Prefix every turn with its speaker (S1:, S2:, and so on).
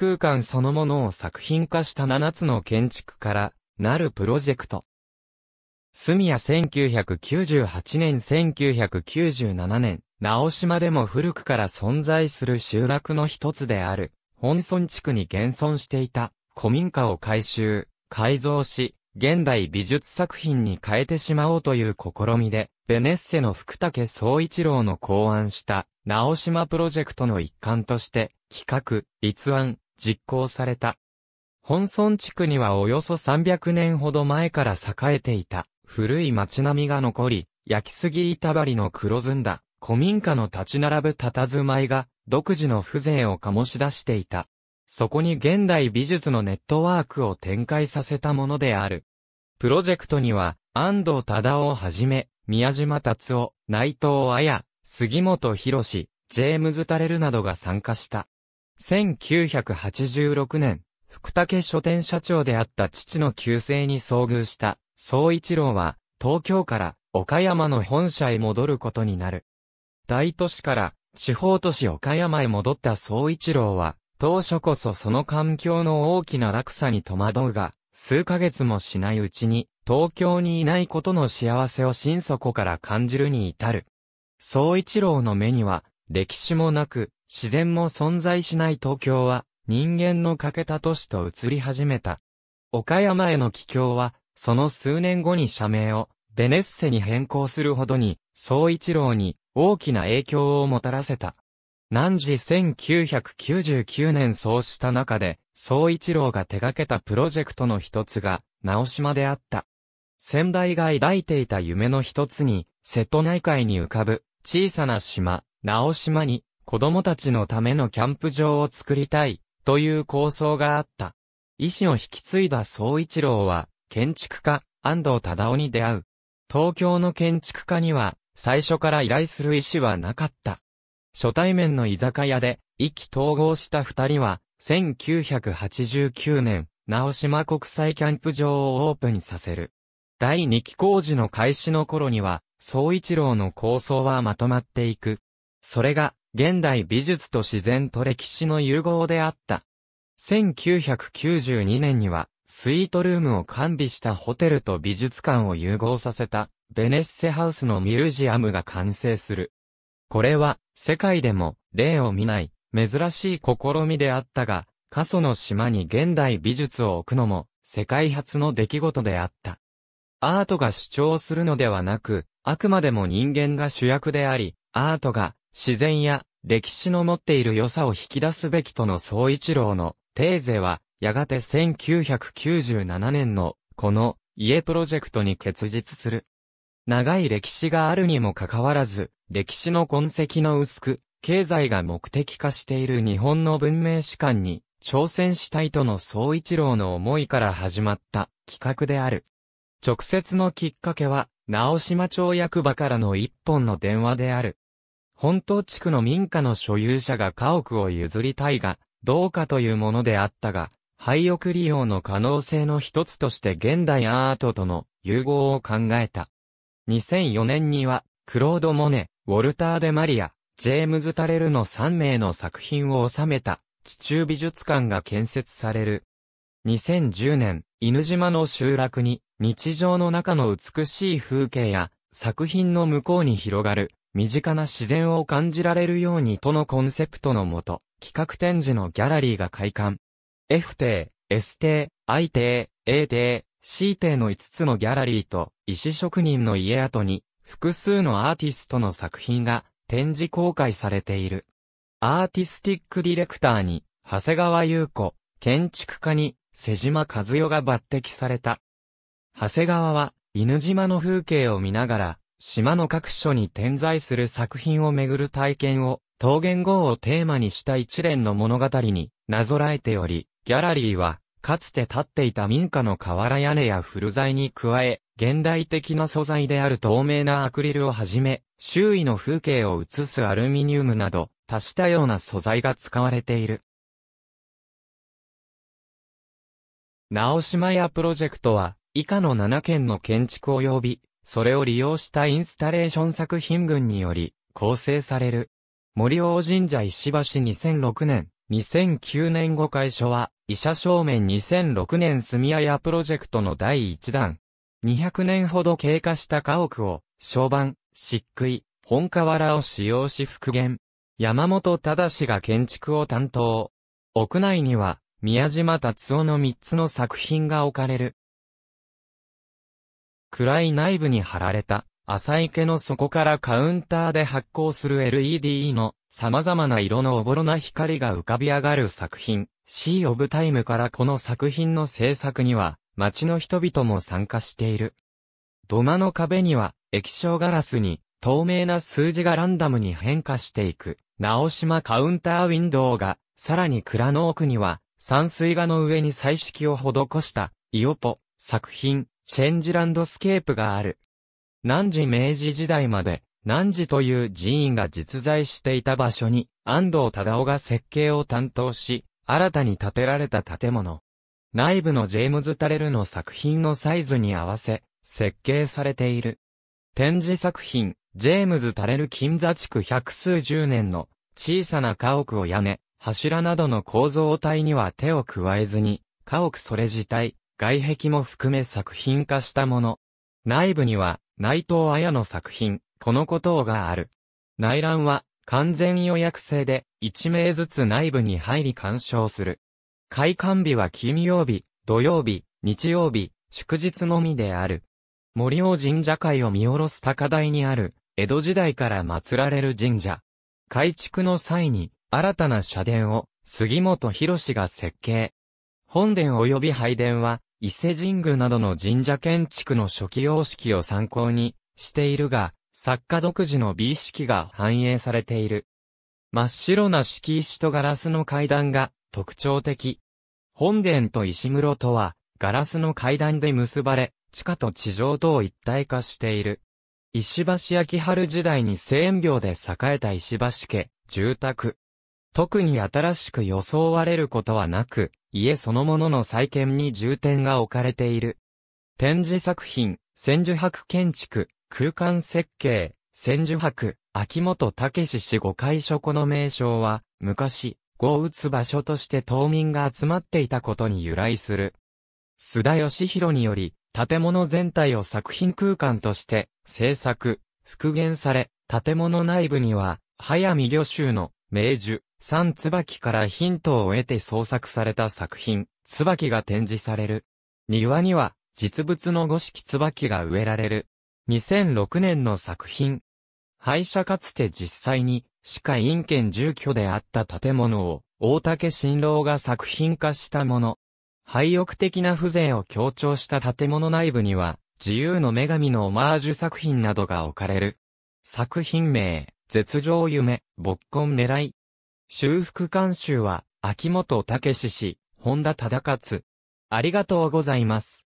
S1: 空間そのものを作品化した7つの建築からなるプロジェクト。住谷1998年1997年、直島でも古くから存在する集落の一つである、本村地区に現存していた古民家を改修、改造し、現代美術作品に変えてしまおうという試みで、ベネッセの福武総一郎の考案した、直島プロジェクトの一環として、企画、立案、実行された。本村地区にはおよそ300年ほど前から栄えていた古い町並みが残り、焼きすぎ板張りの黒ずんだ古民家の立ち並ぶ佇まいが独自の風情を醸し出していた。そこに現代美術のネットワークを展開させたものである。プロジェクトには安藤忠雄をはじめ、宮島達夫、内藤綾、杉本博ジェームズ・タレルなどが参加した。1986年、福武書店社長であった父の旧姓に遭遇した、宗一郎は、東京から岡山の本社へ戻ることになる。大都市から地方都市岡山へ戻った宗一郎は、当初こそその環境の大きな落差に戸惑うが、数ヶ月もしないうちに、東京にいないことの幸せを心底から感じるに至る。宗一郎の目には、歴史もなく、自然も存在しない東京は、人間の欠けた都市と移り始めた。岡山への帰郷は、その数年後に社名を、ベネッセに変更するほどに、総一郎に大きな影響をもたらせた。何時1999年そうした中で、総一郎が手掛けたプロジェクトの一つが、直島であった。先代が抱いていた夢の一つに、瀬戸内海に浮かぶ小さな島、直島に子供たちのためのキャンプ場を作りたい、という構想があった。意志を引き継いだ総一郎は、建築家、安藤忠夫に出会う。東京の建築家には、最初から依頼する意師はなかった。初対面の居酒屋で、意気統合した二人は、1989年、直島国際キャンプ場をオープンさせる。第二期工事の開始の頃には、総一郎の構想はまとまっていく。それが、現代美術と自然と歴史の融合であった。1992年には、スイートルームを完備したホテルと美術館を融合させた、ベネッセハウスのミュージアムが完成する。これは、世界でも、例を見ない、珍しい試みであったが、過疎の島に現代美術を置くのも、世界初の出来事であった。アートが主張するのではなく、あくまでも人間が主役であり、アートが自然や歴史の持っている良さを引き出すべきとの総一郎のテーゼは、やがて1997年のこの家プロジェクトに結実する。長い歴史があるにもかかわらず、歴史の痕跡の薄く、経済が目的化している日本の文明史観に挑戦したいとの総一郎の思いから始まった企画である。直接のきっかけは、直島町役場からの一本の電話である。本島地区の民家の所有者が家屋を譲りたいが、どうかというものであったが、廃屋利用の可能性の一つとして現代アートとの融合を考えた。2004年には、クロード・モネ、ウォルター・デ・マリア、ジェームズ・タレルの3名の作品を収めた地中美術館が建設される。2010年、犬島の集落に日常の中の美しい風景や作品の向こうに広がる身近な自然を感じられるようにとのコンセプトのもと、企画展示のギャラリーが開館。F 邸、S 邸、I 邸、A 邸、C 邸の5つのギャラリーと、石職人の家跡に、複数のアーティストの作品が展示公開されている。アーティスティックディレクターに、長谷川優子、建築家に、瀬島和代が抜擢された。長谷川は、犬島の風景を見ながら、島の各所に点在する作品をめぐる体験を、桃源郷をテーマにした一連の物語になぞらえており、ギャラリーは、かつて建っていた民家の瓦屋根や古材に加え、現代的な素材である透明なアクリルをはじめ、周囲の風景を映すアルミニウムなど、多種多様な素材が使われている。直島屋プロジェクトは、以下の7件の建築及びそれを利用したインスタレーション作品群により、構成される。森王神社石橋2006年、2009年後会所は、医者正面2006年住屋屋プロジェクトの第1弾。200年ほど経過した家屋を、小盤、漆喰、本瓦を使用し復元。山本忠が建築を担当。屋内には、宮島達夫の3つの作品が置かれる。暗い内部に貼られた、浅池の底からカウンターで発光する LED の様々な色のおぼろな光が浮かび上がる作品、シー・オブ・タイムからこの作品の制作には、街の人々も参加している。土間の壁には、液晶ガラスに、透明な数字がランダムに変化していく、直島カウンターウィンドウが、さらに蔵の奥には、山水画の上に彩色を施した、イオポ、作品、ンジランドスケープがある。南寺明治時代まで、南寺という寺院が実在していた場所に、安藤忠夫が設計を担当し、新たに建てられた建物。内部のジェームズ・タレルの作品のサイズに合わせ、設計されている。展示作品、ジェームズ・タレル金座地区百数十年の小さな家屋を屋根、柱などの構造体には手を加えずに、家屋それ自体、外壁も含め作品化したもの。内部には、内藤綾の作品、このとをがある。内覧は、完全予約制で、1名ずつ内部に入り鑑賞する。開館日は金曜日、土曜日、日曜日、祝日のみである。森尾神社会を見下ろす高台にある、江戸時代から祀られる神社。改築の際に、新たな社殿を、杉本博士が設計。本殿及び拝殿は、伊勢神宮などの神社建築の初期様式を参考にしているが、作家独自の美意識が反映されている。真っ白な敷石とガラスの階段が特徴的。本殿と石室とは、ガラスの階段で結ばれ、地下と地上とを一体化している。石橋焼春時代に生園廟で栄えた石橋家、住宅。特に新しく装われることはなく、家そのものの再建に重点が置かれている。展示作品、千住博建築、空間設計、千住博、秋元武氏五会所この名称は、昔、豪打つ場所として島民が集まっていたことに由来する。須田義弘により、建物全体を作品空間として、制作、復元され、建物内部には、早見御州の、名樹、三椿からヒントを得て創作された作品、椿が展示される。庭には、実物の五色椿が植えられる。2006年の作品。廃車かつて実際に、歯科院県住居であった建物を、大竹新郎が作品化したもの。廃屋的な風情を強調した建物内部には、自由の女神のオマージュ作品などが置かれる。作品名、絶情夢、勃根狙い、修復監修は、秋元武氏、本田忠勝。ありがとうございます。